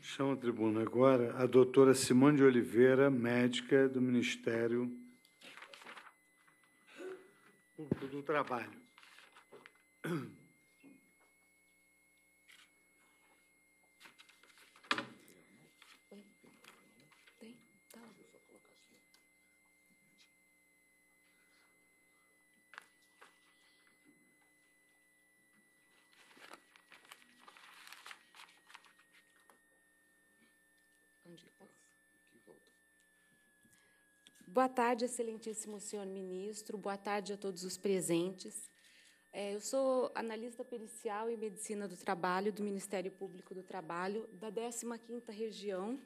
Chama a tribuna agora a doutora Simone de Oliveira, médica do Ministério Público do Trabalho. Boa tarde, excelentíssimo senhor ministro. Boa tarde a todos os presentes. É, eu sou analista pericial em medicina do trabalho do Ministério Público do Trabalho da 15ª região,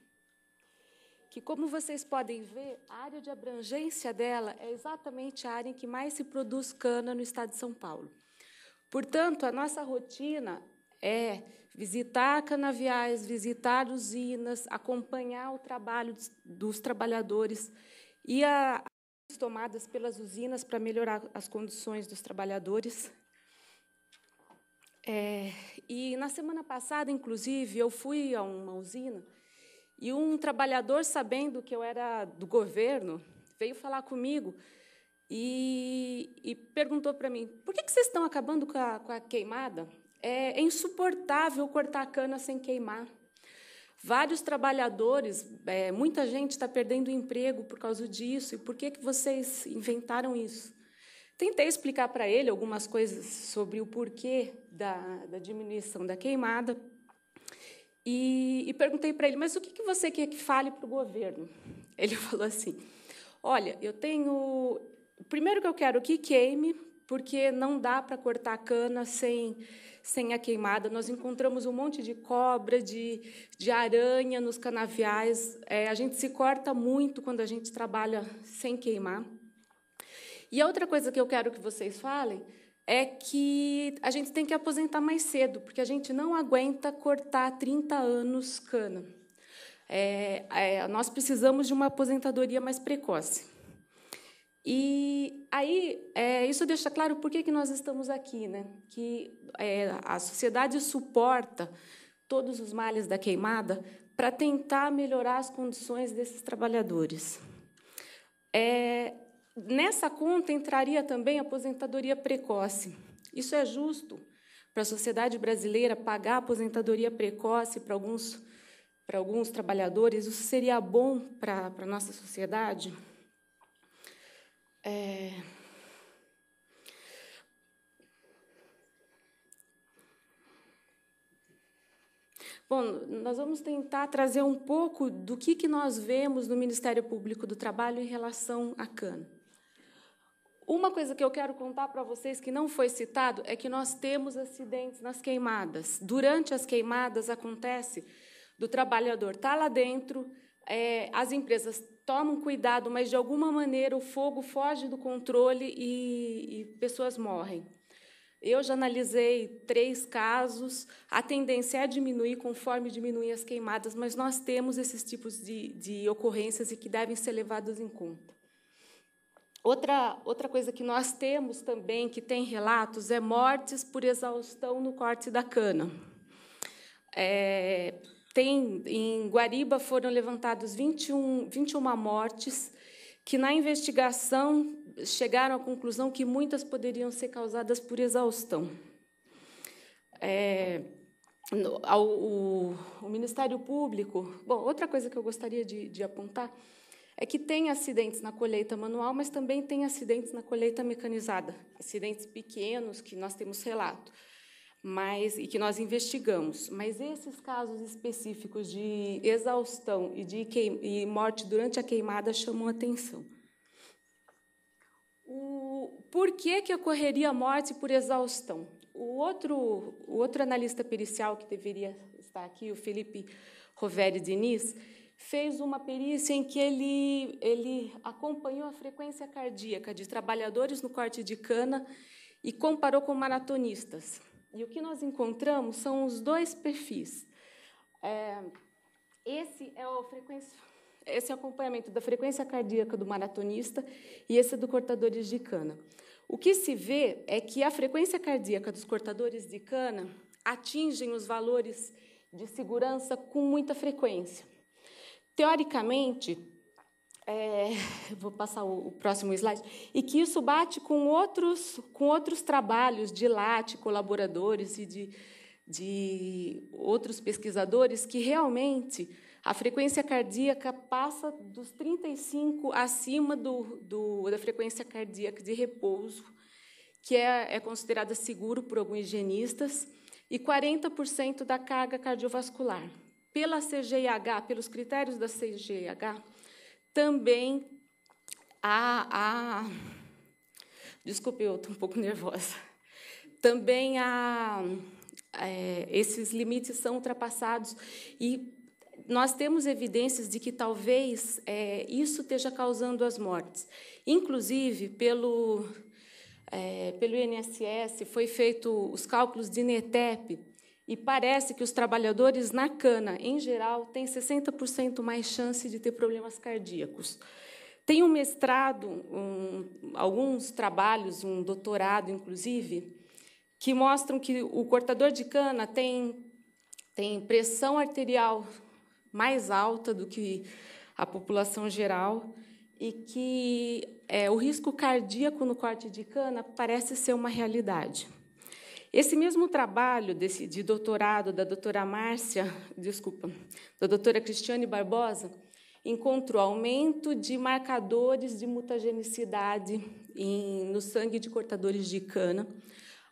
que como vocês podem ver, a área de abrangência dela é exatamente a área em que mais se produz cana no estado de São Paulo. Portanto, a nossa rotina é visitar canaviais, visitar usinas, acompanhar o trabalho dos trabalhadores e as tomadas pelas usinas para melhorar as condições dos trabalhadores. É, e na semana passada, inclusive, eu fui a uma usina e um trabalhador, sabendo que eu era do governo, veio falar comigo e, e perguntou para mim: por que, que, vocês estão acabando com a, com a queimada? É, é insuportável cortar cana sem queimar. Vários trabalhadores, é, muita gente está perdendo emprego por causa disso. E por que, que vocês inventaram isso? Tentei explicar para ele algumas coisas sobre o porquê da, da diminuição da queimada. E, e perguntei para ele, mas o que, que você quer que fale para o governo? Ele falou assim: olha, eu tenho. Primeiro que eu quero que queime, porque não dá para cortar cana sem sem a queimada. Nós encontramos um monte de cobra, de, de aranha nos canaviais. É, a gente se corta muito quando a gente trabalha sem queimar. E a outra coisa que eu quero que vocês falem é que a gente tem que aposentar mais cedo, porque a gente não aguenta cortar 30 anos cana. É, é, nós precisamos de uma aposentadoria mais precoce. E aí, é, isso deixa claro por que, que nós estamos aqui, né? que é, a sociedade suporta todos os males da queimada para tentar melhorar as condições desses trabalhadores. É, nessa conta entraria também a aposentadoria precoce. Isso é justo para a sociedade brasileira pagar a aposentadoria precoce para alguns, para alguns trabalhadores? Isso seria bom para, para a nossa sociedade? É... Bom, nós vamos tentar trazer um pouco do que, que nós vemos no Ministério Público do Trabalho em relação à CAN. Uma coisa que eu quero contar para vocês que não foi citado é que nós temos acidentes nas queimadas. Durante as queimadas acontece do trabalhador estar tá lá dentro, é, as empresas tomam cuidado, mas de alguma maneira o fogo foge do controle e, e pessoas morrem. Eu já analisei três casos, a tendência é diminuir conforme diminuem as queimadas, mas nós temos esses tipos de, de ocorrências e que devem ser levados em conta. Outra, outra coisa que nós temos também, que tem relatos, é mortes por exaustão no corte da cana. É, tem, em Guariba foram levantados 21, 21 mortes que na investigação chegaram à conclusão que muitas poderiam ser causadas por exaustão. É, no, ao, o, o, Ministério Público. Bom, outra coisa que eu gostaria de, de, apontar é que tem acidentes na colheita manual, mas também tem acidentes na colheita mecanizada, acidentes pequenos que nós temos relato mas e que nós investigamos. Mas esses casos específicos de exaustão e de queim, e morte durante a queimada chamam atenção. O, por que, que ocorreria morte por exaustão? O outro, o outro analista pericial que deveria estar aqui, o Felipe Roveri Diniz, fez uma perícia em que ele, ele acompanhou a frequência cardíaca de trabalhadores no corte de cana e comparou com maratonistas. E o que nós encontramos são os dois perfis. É, esse é o frequência, esse é acompanhamento da frequência cardíaca do maratonista e esse é do cortadores de cana. O que se vê é que a frequência cardíaca dos cortadores de cana atingem os valores de segurança com muita frequência. Teoricamente, é, vou passar o, o, próximo slide. E que isso bate com outros, com outros trabalhos de LAT, colaboradores e de, de outros pesquisadores, que realmente a frequência cardíaca passa dos 35 acima do, do da frequência cardíaca de repouso, que é, é considerada seguro por alguns higienistas, e 40% da carga cardiovascular. Pela CGIH, pelos critérios da CGIH, também a. a desculpe, eu estou um pouco nervosa. Também a, é, esses limites são ultrapassados e nós temos evidências de que talvez é, isso esteja causando as mortes. Inclusive, pelo, é, pelo INSS, foi feito os cálculos de Netep e parece que os trabalhadores na cana, em geral, têm 60% mais chance de ter problemas cardíacos. Tem um mestrado, um, alguns trabalhos, um doutorado, inclusive, que mostram que o cortador de cana tem, tem pressão arterial mais alta do que a população geral e que é, o risco cardíaco no corte de cana parece ser uma realidade. Esse mesmo trabalho desse, de doutorado da doutora Márcia, desculpa, da doutora Cristiane Barbosa, encontrou aumento de marcadores de mutagenicidade em, no sangue de cortadores de cana,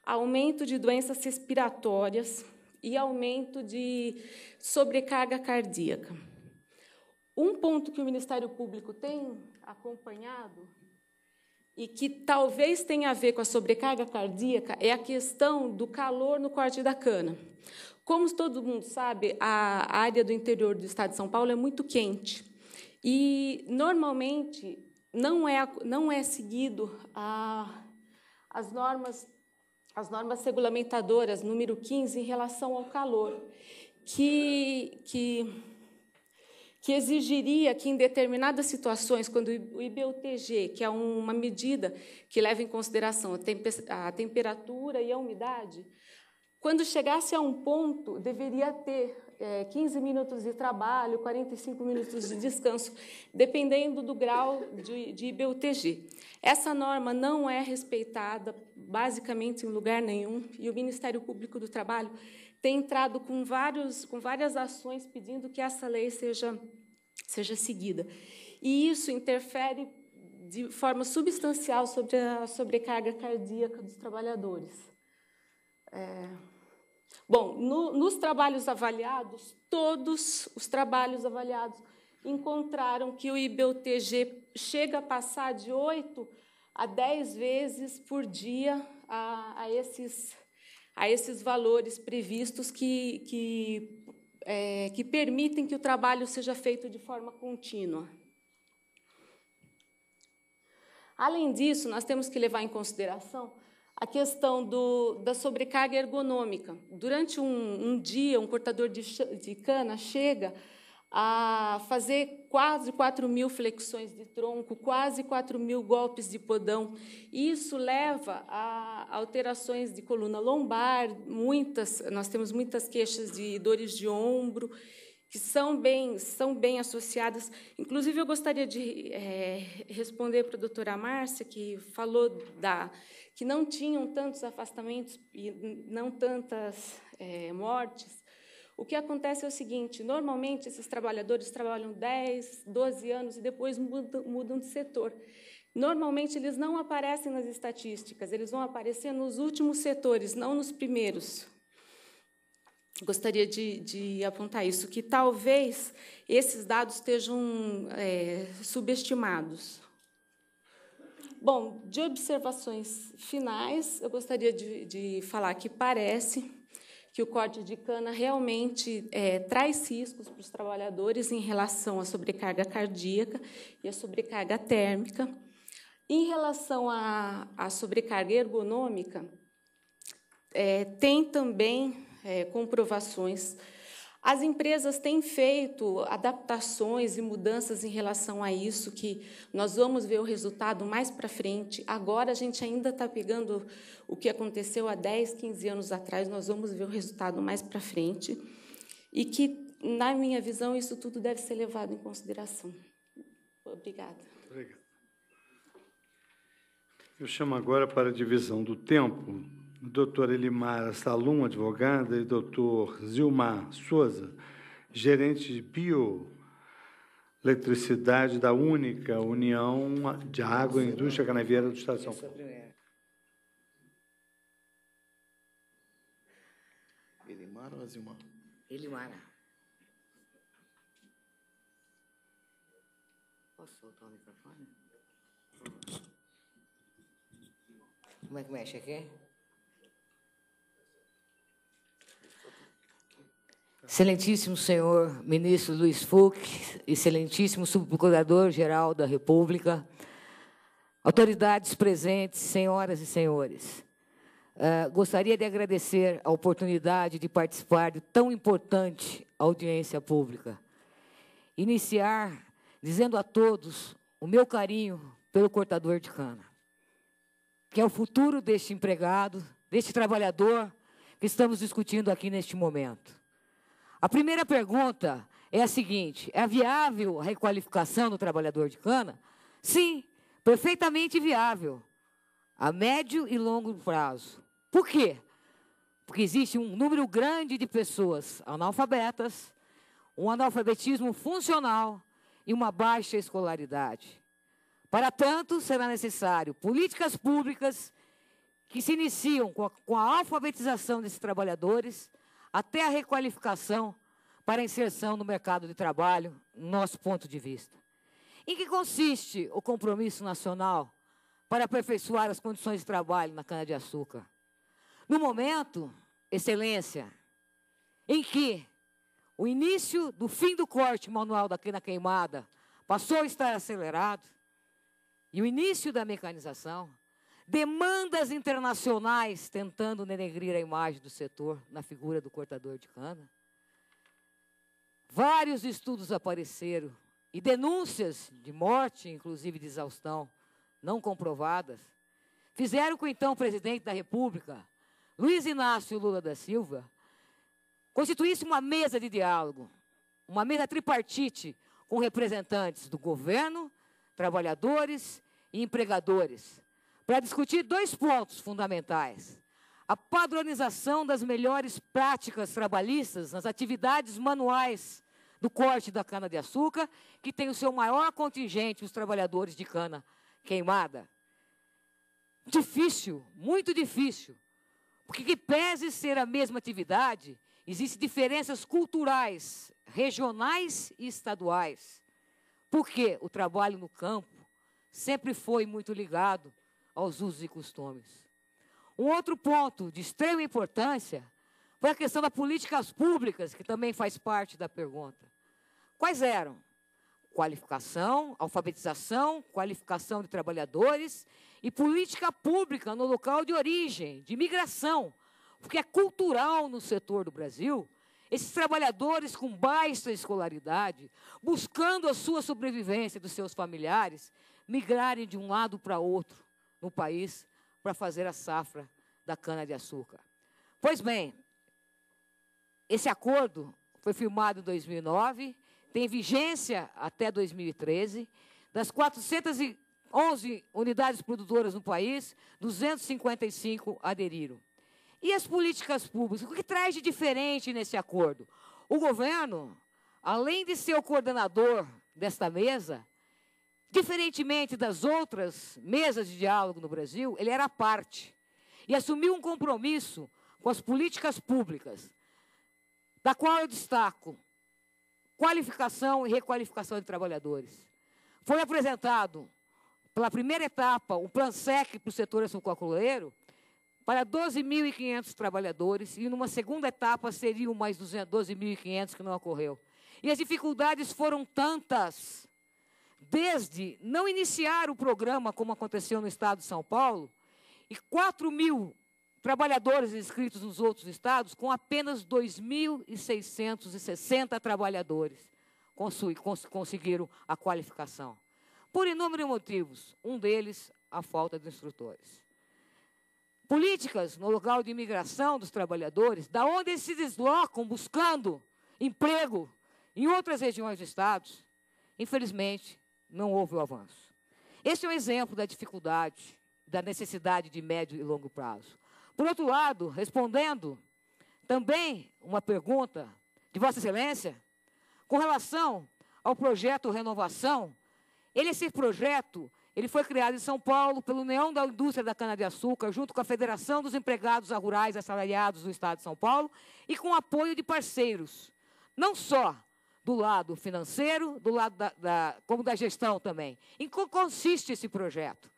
aumento de doenças respiratórias e aumento de sobrecarga cardíaca. Um ponto que o Ministério Público tem acompanhado e que talvez tenha a ver com a sobrecarga cardíaca é a questão do calor no corte da cana. Como todo mundo sabe, a área do interior do estado de São Paulo é muito quente. E, normalmente, não é, não é seguido a, as normas as normas regulamentadoras número 15 em relação ao calor, que, que que exigiria que, em determinadas situações, quando o IBUTG, que é uma medida que leva em consideração a temperatura e a umidade, quando chegasse a um ponto, deveria ter é, 15 minutos de trabalho, 45 minutos de descanso, dependendo do grau de, de IBUTG. Essa norma não é respeitada basicamente em lugar nenhum e o Ministério Público do Trabalho tem entrado com, vários, com várias ações pedindo que essa lei seja, seja seguida. E isso interfere de forma substancial sobre a sobrecarga cardíaca dos trabalhadores. É... Bom, no, nos trabalhos avaliados, todos os trabalhos avaliados encontraram que o IBUTG chega a passar de 8 a 10 vezes por dia a, a esses a esses valores previstos que, que, é, que permitem que o trabalho seja feito de forma contínua. Além disso, nós temos que levar em consideração a questão do, da sobrecarga ergonômica. Durante um, um dia, um cortador de, de cana chega a fazer quase 4 mil flexões de tronco, quase 4 mil golpes de podão. Isso leva a alterações de coluna lombar, muitas, nós temos muitas queixas de dores de ombro, que são bem, são bem associadas. Inclusive, eu gostaria de é, responder para a doutora Márcia, que falou da, que não tinham tantos afastamentos e não tantas é, mortes o que acontece é o seguinte: normalmente esses trabalhadores trabalham 10, 12 anos e depois mudam, mudam de setor. Normalmente eles não aparecem nas estatísticas, eles vão aparecer nos últimos setores, não nos primeiros. Gostaria de, de apontar isso, que talvez esses dados estejam é, subestimados. Bom, de observações finais, eu gostaria de, de falar que parece que o corte de cana realmente é, traz riscos para os trabalhadores em relação à sobrecarga cardíaca e à sobrecarga térmica. Em relação à, à sobrecarga ergonômica, é, tem também é, comprovações as empresas têm feito adaptações e mudanças em relação a isso, que nós vamos ver o resultado mais para frente. Agora a gente ainda está pegando o que aconteceu há 10, 15 anos atrás, nós vamos ver o resultado mais para frente. E que, na minha visão, isso tudo deve ser levado em consideração. Obrigada. Obrigado. Eu chamo agora para a divisão do tempo doutora Elimara Salum, advogada, e doutor Zilmar Souza, gerente de bioeletricidade da única União de Água e Indústria Canavieira do Estado de São Paulo. Elimara ou Zilmar? Elimar. Posso soltar o microfone? Como é que mexe aqui? Excelentíssimo senhor ministro Luiz Fux, excelentíssimo subprocurador-geral da República, autoridades presentes, senhoras e senhores, eh, gostaria de agradecer a oportunidade de participar de tão importante audiência pública. Iniciar dizendo a todos o meu carinho pelo cortador de cana, que é o futuro deste empregado, deste trabalhador que estamos discutindo aqui neste momento. A primeira pergunta é a seguinte: é viável a requalificação do trabalhador de cana? Sim, perfeitamente viável, a médio e longo prazo. Por quê? Porque existe um número grande de pessoas analfabetas, um analfabetismo funcional e uma baixa escolaridade. Para tanto, será necessário políticas públicas que se iniciam com a, com a alfabetização desses trabalhadores até a requalificação para inserção no mercado de trabalho, nosso ponto de vista. Em que consiste o compromisso nacional para aperfeiçoar as condições de trabalho na cana-de-açúcar? No momento, excelência, em que o início do fim do corte manual da cana queimada passou a estar acelerado e o início da mecanização, demandas internacionais tentando denegrir a imagem do setor na figura do cortador de cana. Vários estudos apareceram e denúncias de morte, inclusive de exaustão, não comprovadas, fizeram com o então presidente da República, Luiz Inácio Lula da Silva, constituísse uma mesa de diálogo, uma mesa tripartite com representantes do governo, trabalhadores e empregadores para discutir dois pontos fundamentais: a padronização das melhores práticas trabalhistas nas atividades manuais do corte da cana-de-açúcar, que tem o seu maior contingente, os trabalhadores de cana queimada. Difícil, muito difícil, porque que pese ser a mesma atividade, existem diferenças culturais, regionais e estaduais. Porque o trabalho no campo sempre foi muito ligado aos usos e costumes. Um outro ponto de extrema importância foi a questão das políticas públicas, que também faz parte da pergunta. Quais eram? Qualificação, alfabetização, qualificação de trabalhadores e política pública no local de origem, de migração, porque é cultural no setor do Brasil esses trabalhadores com baixa escolaridade, buscando a sua sobrevivência dos seus familiares, migrarem de um lado para outro no país para fazer a safra da cana-de-açúcar. Pois bem, esse acordo foi firmado em 2009, tem vigência até 2013. Das 411 unidades produtoras no país, 255 aderiram. E as políticas públicas? O que traz de diferente nesse acordo? O governo, além de ser o coordenador desta mesa, Diferentemente das outras mesas de diálogo no Brasil, ele era parte e assumiu um compromisso com as políticas públicas, da qual eu destaco qualificação e requalificação de trabalhadores. Foi apresentado pela primeira etapa o Plan SEC para o setor açucaroleiro para 12.500 trabalhadores e numa segunda etapa seriam mais 12.500 que não ocorreu. E as dificuldades foram tantas desde não iniciar o programa, como aconteceu no estado de São Paulo, e 4 mil trabalhadores inscritos nos outros estados, com apenas 2.660 trabalhadores conseguiram a qualificação. Por inúmeros motivos, um deles a falta de instrutores. Políticas no local de imigração dos trabalhadores, da onde eles se deslocam buscando emprego em outras regiões do estado, infelizmente não houve o avanço. Esse é um exemplo da dificuldade, da necessidade de médio e longo prazo. Por outro lado, respondendo também uma pergunta de Vossa Excelência, com relação ao projeto Renovação, ele, esse projeto ele foi criado em São Paulo pela União da Indústria da Cana-de-Açúcar, junto com a Federação dos Empregados Rurais Assalariados do Estado de São Paulo, e com apoio de parceiros, não só do lado financeiro, do lado da, da, como da gestão também. Em que consiste esse projeto?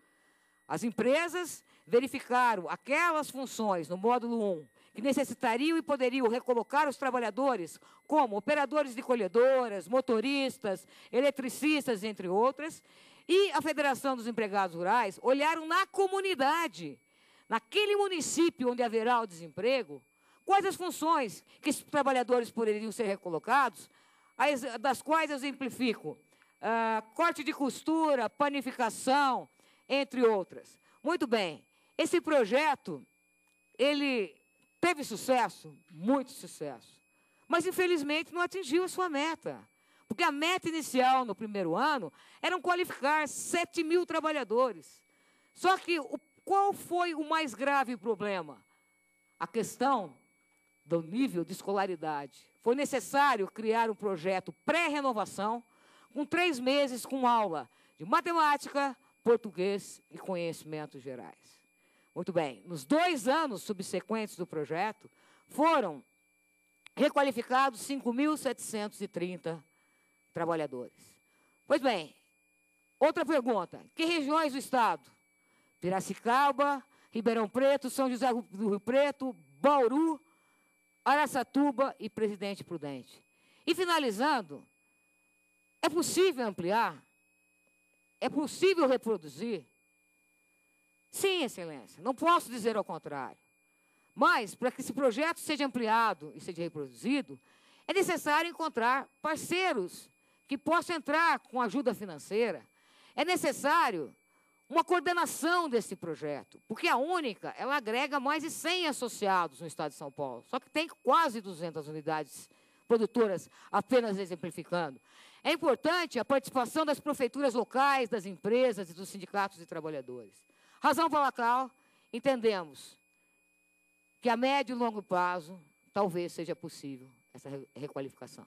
As empresas verificaram aquelas funções no módulo 1 que necessitariam e poderiam recolocar os trabalhadores como operadores de colhedoras, motoristas, eletricistas, entre outras, e a Federação dos Empregados Rurais olharam na comunidade, naquele município onde haverá o desemprego, quais as funções que esses trabalhadores poderiam ser recolocados das quais eu exemplifico. Uh, corte de costura, panificação, entre outras. Muito bem, esse projeto, ele teve sucesso, muito sucesso, mas infelizmente não atingiu a sua meta, porque a meta inicial no primeiro ano era qualificar 7 mil trabalhadores. Só que o, qual foi o mais grave problema? A questão do nível de escolaridade foi necessário criar um projeto pré-renovação, com três meses com aula de matemática, português e conhecimentos gerais. Muito bem, nos dois anos subsequentes do projeto, foram requalificados 5.730 trabalhadores. Pois bem, outra pergunta: que regiões do estado? Piracicaba, Ribeirão Preto, São José do Rio Preto, Bauru, Araçatuba e Presidente Prudente. E finalizando, é possível ampliar? É possível reproduzir? Sim, Excelência, não posso dizer ao contrário. Mas, para que esse projeto seja ampliado e seja reproduzido, é necessário encontrar parceiros que possam entrar com ajuda financeira. É necessário uma coordenação desse projeto, porque a Única, ela agrega mais de 100 associados no estado de São Paulo, só que tem quase 200 unidades produtoras, apenas exemplificando. É importante a participação das prefeituras locais, das empresas e dos sindicatos de trabalhadores. Razão pela qual entendemos que a médio e longo prazo talvez seja possível essa requalificação.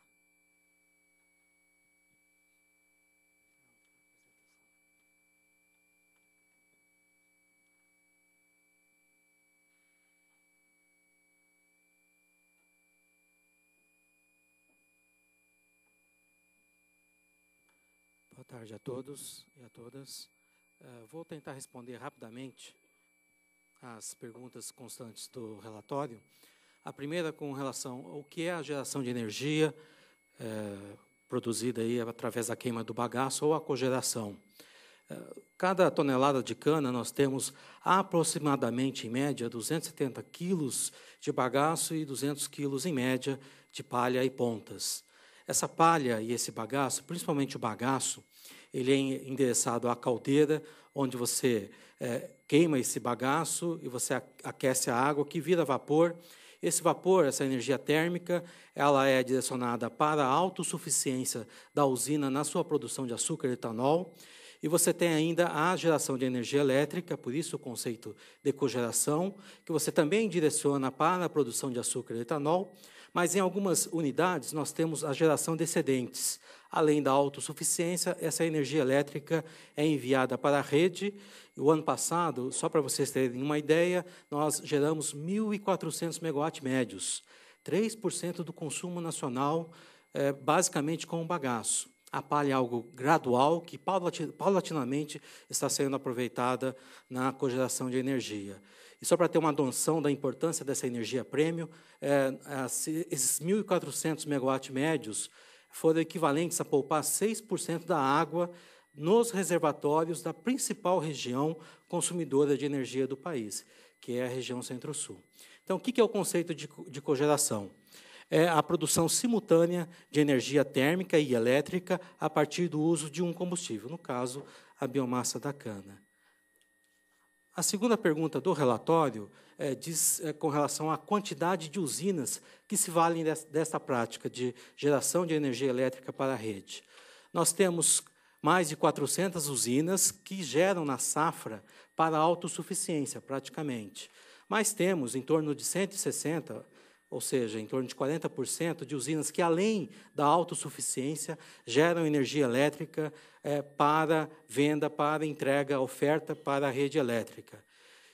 Boa tarde a todos e a todas. Uh, vou tentar responder rapidamente as perguntas constantes do relatório. A primeira com relação ao que é a geração de energia eh, produzida aí através da queima do bagaço ou a cogeração. Eh, cada tonelada de cana nós temos aproximadamente, em média, 270 quilos de bagaço e 200 quilos, em média, de palha e pontas. Essa palha e esse bagaço, principalmente o bagaço, ele é endereçado à caldeira, onde você é, queima esse bagaço e você aquece a água, que vira vapor. Esse vapor, essa energia térmica, ela é direcionada para a autossuficiência da usina na sua produção de açúcar e etanol. E você tem ainda a geração de energia elétrica, por isso o conceito de cogeração, que você também direciona para a produção de açúcar e etanol. Mas em algumas unidades nós temos a geração de excedentes. Além da autossuficiência, essa energia elétrica é enviada para a rede. O ano passado, só para vocês terem uma ideia, nós geramos 1.400 megawatt médios, 3% do consumo nacional, é, basicamente com o um bagaço a palha é algo gradual que paulatinamente está sendo aproveitada na cogeração de energia. E só para ter uma noção da importância dessa energia prêmio, é, é esses 1.400 megawatts médios foram equivalentes a poupar 6% da água nos reservatórios da principal região consumidora de energia do país, que é a região Centro-Sul. Então, o que é o conceito de, de cogeração? É a produção simultânea de energia térmica e elétrica a partir do uso de um combustível, no caso, a biomassa da cana. A segunda pergunta do relatório é, diz é, com relação à quantidade de usinas que se valem des, desta prática de geração de energia elétrica para a rede. Nós temos mais de 400 usinas que geram na safra para autossuficiência, praticamente. Mas temos em torno de 160 ou seja, em torno de 40% de usinas que, além da autossuficiência, geram energia elétrica é, para venda, para entrega, oferta para a rede elétrica.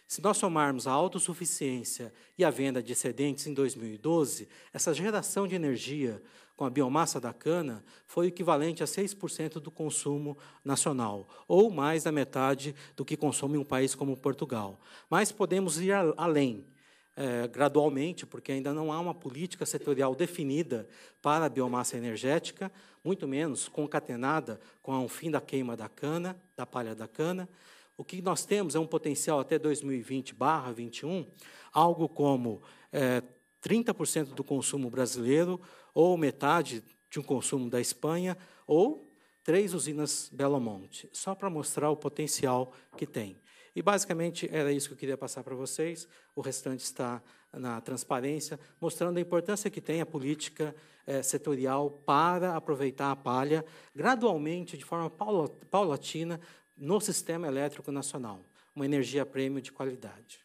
Se nós somarmos a autossuficiência e a venda de excedentes em 2012, essa geração de energia com a biomassa da cana foi equivalente a 6% do consumo nacional, ou mais da metade do que consome um país como Portugal. Mas podemos ir além é, gradualmente, porque ainda não há uma política setorial definida para a biomassa energética, muito menos concatenada com o fim da queima da cana, da palha da cana. O que nós temos é um potencial até 2020/21, algo como é, 30% do consumo brasileiro ou metade de um consumo da Espanha ou três usinas Belo Monte, só para mostrar o potencial que tem. E basicamente era isso que eu queria passar para vocês. O restante está na transparência, mostrando a importância que tem a política é, setorial para aproveitar a palha gradualmente, de forma paulatina, no sistema elétrico nacional. Uma energia prêmio de qualidade.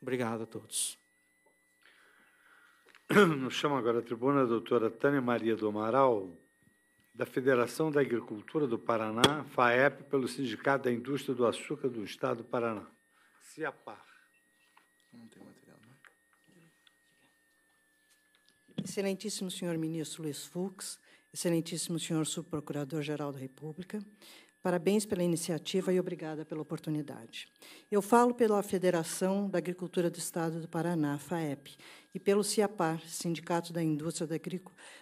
Obrigado a todos. Nos chama agora a tribuna a doutora Tânia Maria do Amaral da Federação da Agricultura do Paraná, FAEP, pelo Sindicato da Indústria do Açúcar do Estado do Paraná, CIAPAR. Não tem material, não? Né? Excelentíssimo senhor ministro Luiz Fux, excelentíssimo senhor subprocurador-geral da República, parabéns pela iniciativa e obrigada pela oportunidade. Eu falo pela Federação da Agricultura do Estado do Paraná, FAEP, e pelo CIAPAR, Sindicato da Indústria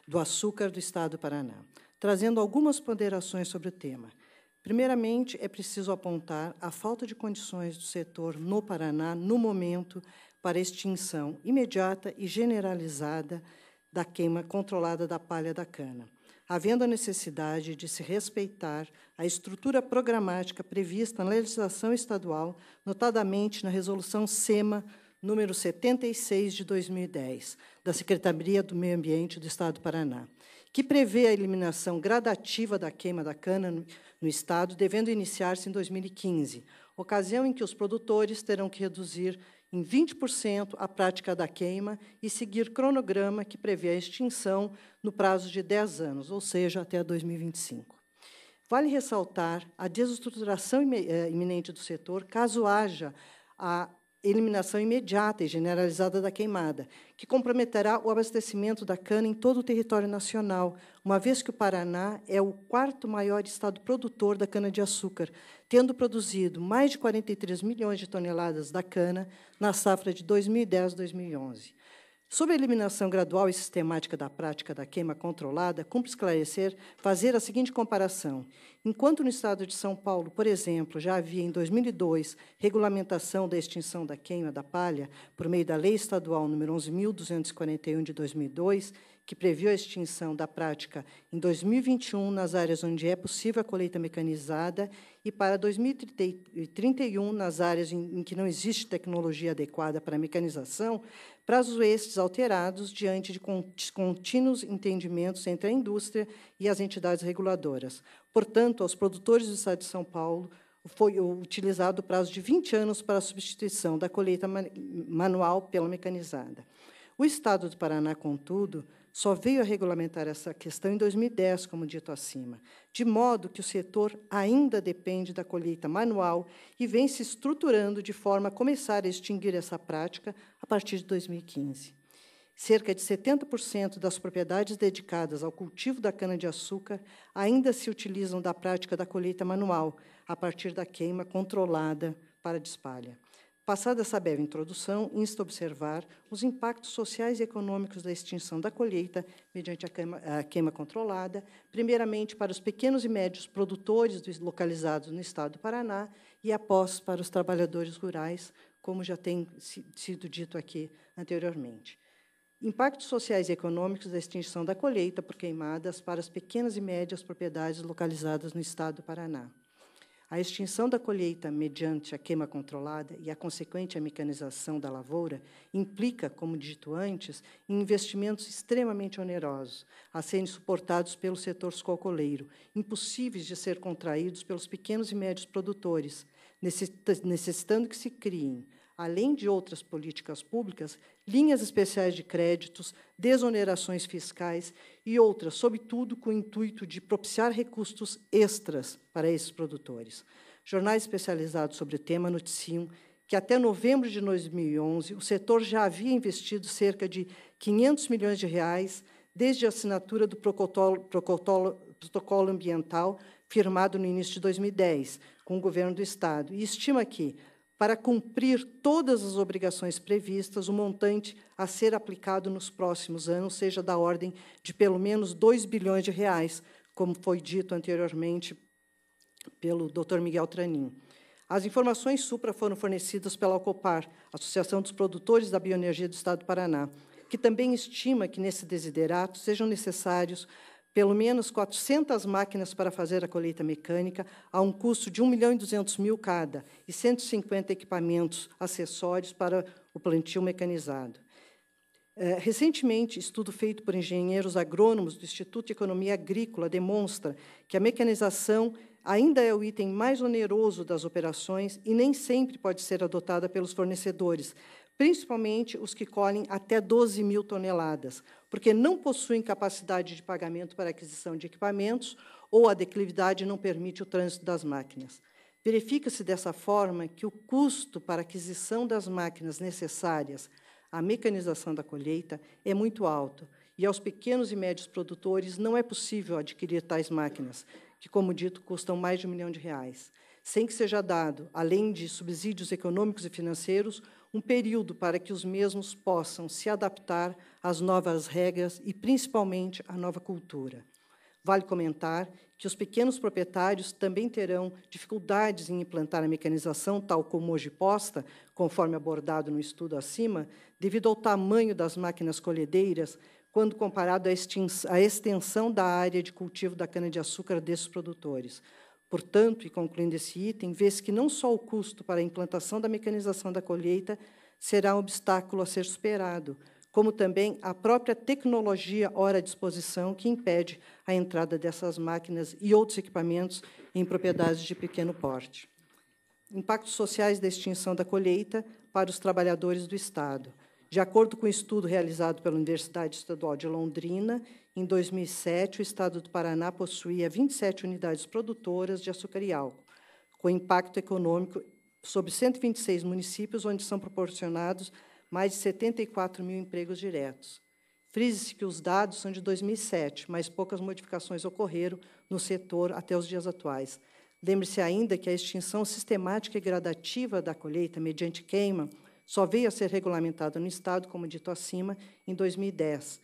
do Açúcar do Estado do Paraná trazendo algumas ponderações sobre o tema. Primeiramente, é preciso apontar a falta de condições do setor no Paraná, no momento, para extinção imediata e generalizada da queima controlada da palha da cana, havendo a necessidade de se respeitar a estrutura programática prevista na legislação estadual, notadamente na Resolução SEMA número 76 de 2010, da Secretaria do Meio Ambiente do Estado do Paraná que prevê a eliminação gradativa da queima da cana no, no Estado, devendo iniciar-se em 2015, ocasião em que os produtores terão que reduzir em 20% a prática da queima e seguir cronograma que prevê a extinção no prazo de 10 anos, ou seja, até 2025. Vale ressaltar a desestruturação eh, iminente do setor, caso haja a eliminação imediata e generalizada da queimada, que comprometerá o abastecimento da cana em todo o território nacional, uma vez que o Paraná é o quarto maior estado produtor da cana-de-açúcar, tendo produzido mais de 43 milhões de toneladas da cana na safra de 2010-2011. Sobre a eliminação gradual e sistemática da prática da queima controlada, cumpre esclarecer, fazer a seguinte comparação. Enquanto no estado de São Paulo, por exemplo, já havia em 2002 regulamentação da extinção da queima da palha por meio da Lei Estadual nº 11.241 de 2002, que previu a extinção da prática em 2021 nas áreas onde é possível a colheita mecanizada e para 2031, nas áreas em, que não existe tecnologia adequada para a mecanização, prazos estes alterados diante de contínuos entendimentos entre a indústria e as entidades reguladoras. Portanto, aos produtores do Estado de São Paulo, foi utilizado o prazo de 20 anos para a substituição da colheita manual pela mecanizada. O Estado do Paraná, contudo, só veio a regulamentar essa questão em 2010, como dito acima, de modo que o setor ainda depende da colheita manual e vem se estruturando de forma a começar a extinguir essa prática a partir de 2015. Cerca de 70% das propriedades dedicadas ao cultivo da cana-de-açúcar ainda se utilizam da prática da colheita manual, a partir da queima controlada para despalha. De Passada essa breve introdução, insta a observar os impactos sociais e econômicos da extinção da colheita mediante a queima, a queima, controlada, primeiramente para os pequenos e médios produtores localizados no estado do Paraná e após para os trabalhadores rurais, como já tem sido dito aqui anteriormente. Impactos sociais e econômicos da extinção da colheita por queimadas para as pequenas e médias propriedades localizadas no estado do Paraná. A extinção da colheita mediante a queima controlada e a consequente mecanização da lavoura implica, como dito antes, em investimentos extremamente onerosos, a serem suportados pelo setor sucocoleiro, impossíveis de ser contraídos pelos pequenos e médios produtores, necessitando que se criem além de outras políticas públicas, linhas especiais de créditos, desonerações fiscais e outras, sobretudo com o intuito de propiciar recursos extras para esses produtores. Jornais especializados sobre o tema noticiam que até novembro de 2011 o setor já havia investido cerca de 500 milhões de reais desde a assinatura do protocolo, ambiental firmado no início de 2010 com o governo do estado e estima que para cumprir todas as obrigações previstas, o montante a ser aplicado nos próximos anos seja da ordem de pelo menos 2 bilhões de reais, como foi dito anteriormente pelo Dr. Miguel Tranin. As informações supra foram fornecidas pela Alcopar, Associação dos Produtores da Bioenergia do Estado do Paraná, que também estima que nesse desiderato sejam necessários pelo menos 400 máquinas para fazer a colheita mecânica, a um custo de 1 milhão e 200 mil cada, e 150 equipamentos acessórios para o plantio mecanizado. É, recentemente, estudo feito por engenheiros agrônomos do Instituto de Economia Agrícola demonstra que a mecanização ainda é o item mais oneroso das operações e nem sempre pode ser adotada pelos fornecedores, principalmente os que colhem até 12 mil toneladas, porque não possuem capacidade de pagamento para aquisição de equipamentos ou a declividade não permite o trânsito das máquinas. Verifica-se dessa forma que o custo para aquisição das máquinas necessárias à mecanização da colheita é muito alto, e aos pequenos e médios produtores não é possível adquirir tais máquinas, que, como dito, custam mais de um milhão de reais, sem que seja dado, além de subsídios econômicos e financeiros, um período para que os mesmos possam se adaptar às novas regras e, principalmente, à nova cultura. Vale comentar que os pequenos proprietários também terão dificuldades em implantar a mecanização tal como hoje posta, conforme abordado no estudo acima, devido ao tamanho das máquinas colhedeiras, quando comparado à extensão da área de cultivo da cana-de-açúcar desses produtores. Portanto, e concluindo esse item, vê-se que não só o custo para a implantação da mecanização da colheita será um obstáculo a ser superado, como também a própria tecnologia ora à disposição que impede a entrada dessas máquinas e outros equipamentos em propriedades de pequeno porte. Impactos sociais da extinção da colheita para os trabalhadores do Estado. De acordo com o um estudo realizado pela Universidade Estadual de Londrina, em 2007, o estado do Paraná possuía 27 unidades produtoras de açúcar e álcool, com impacto econômico sobre 126 municípios, onde são proporcionados mais de 74 mil empregos diretos. Frise-se que os dados são de 2007, mas poucas modificações ocorreram no setor até os dias atuais. Lembre-se ainda que a extinção sistemática e gradativa da colheita mediante queima só veio a ser regulamentada no Estado, como dito acima, em 2010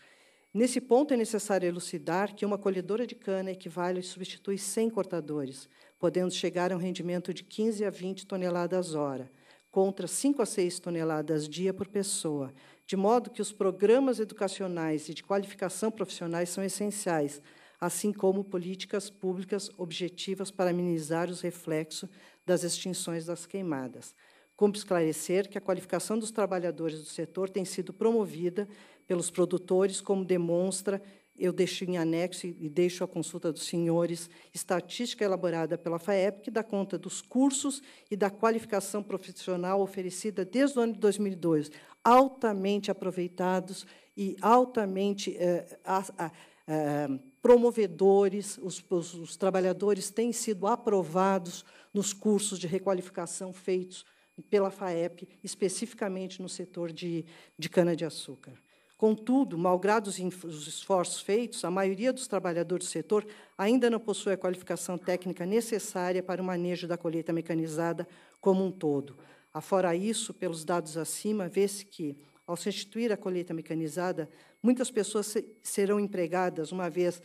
Nesse ponto, é necessário elucidar que uma colhedora de cana equivale e substitui 100 cortadores, podendo chegar a um rendimento de 15 a 20 toneladas hora, contra 5 a 6 toneladas dia por pessoa, de modo que os programas educacionais e de qualificação profissionais são essenciais, assim como políticas públicas objetivas para minimizar os reflexos das extinções das queimadas. Cumpre esclarecer que a qualificação dos trabalhadores do setor tem sido promovida pelos produtores, como demonstra, eu deixo em anexo e deixo à consulta dos senhores, estatística elaborada pela FAEP, que dá conta dos cursos e da qualificação profissional oferecida desde o ano de 2002, altamente aproveitados e altamente eh, a, a, a, eh, promovedores, os, os, os trabalhadores têm sido aprovados nos cursos de requalificação feitos pela FAEP, especificamente no setor de, de cana-de-açúcar. Contudo, malgrado os esforços feitos, a maioria dos trabalhadores do setor ainda não possui a qualificação técnica necessária para o manejo da colheita mecanizada como um todo. Afora isso, pelos dados acima, vê-se que, ao se instituir a colheita mecanizada, muitas pessoas serão empregadas, uma vez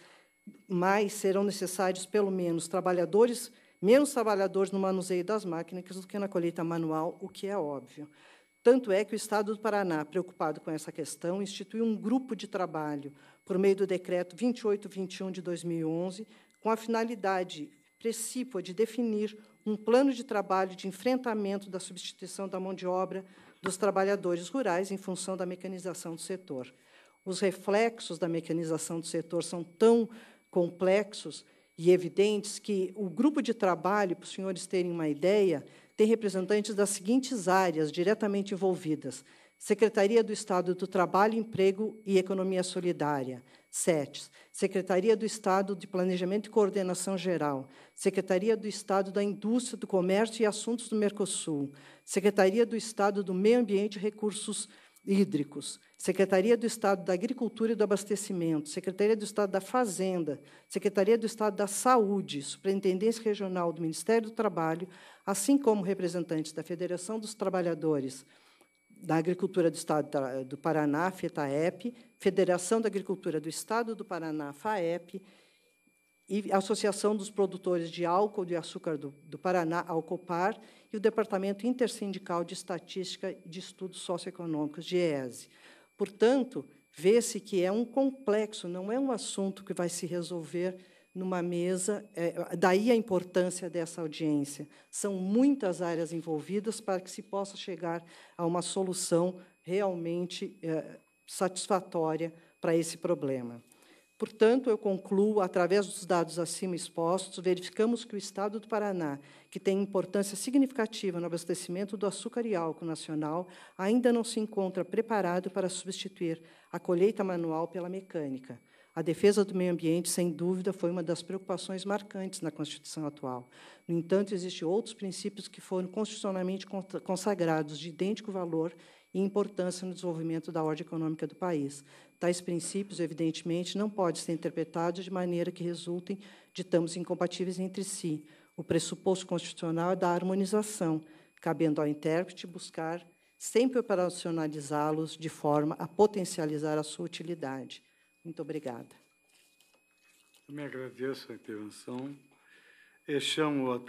mais serão necessários, pelo menos, trabalhadores, menos trabalhadores no manuseio das máquinas do que na colheita manual, o que é óbvio. Tanto é que o Estado do Paraná, preocupado com essa questão, instituiu um grupo de trabalho por meio do Decreto 2821 de 2011, com a finalidade precípua de definir um plano de trabalho de enfrentamento da substituição da mão de obra dos trabalhadores rurais em função da mecanização do setor. Os reflexos da mecanização do setor são tão complexos e evidentes que o grupo de trabalho, para os senhores terem uma ideia, tem representantes das seguintes áreas diretamente envolvidas: Secretaria do Estado do Trabalho, Emprego e Economia Solidária, SETES, Secretaria do Estado de Planejamento e Coordenação Geral, Secretaria do Estado da Indústria, do Comércio e Assuntos do Mercosul, Secretaria do Estado do Meio Ambiente e Recursos Naturais Hídricos, Secretaria do Estado da Agricultura e do Abastecimento, Secretaria do Estado da Fazenda, Secretaria do Estado da Saúde, Superintendência Regional do Ministério do Trabalho, assim como representantes da Federação dos Trabalhadores da Agricultura do Estado do Paraná, FETAEP, Federação da Agricultura do Estado do Paraná, FAEP, e Associação dos Produtores de Álcool e Açúcar do, do Paraná, Alcopar, e o Departamento Intersindical de Estatística e de Estudos Socioeconômicos, de EESE. Portanto, vê-se que é um complexo, não é um assunto que vai se resolver numa mesa, é, daí a importância dessa audiência. São muitas áreas envolvidas para que se possa chegar a uma solução realmente é, satisfatória para esse problema. Portanto, eu concluo, através dos dados acima expostos, verificamos que o Estado do Paraná, que tem importância significativa no abastecimento do açúcar e álcool nacional, ainda não se encontra preparado para substituir a colheita manual pela mecânica. A defesa do meio ambiente, sem dúvida, foi uma das preocupações marcantes na Constituição atual. No entanto, existem outros princípios que foram constitucionalmente consagrados de idêntico valor e importância no desenvolvimento da ordem econômica do país. Tais princípios, evidentemente, não podem ser interpretados de maneira que resultem de incompatíveis entre si. O pressuposto constitucional é da harmonização, cabendo ao intérprete buscar sempre operacionalizá-los de forma a potencializar a sua utilidade. Muito obrigada. Eu me agradeço a intervenção. Eu chamo a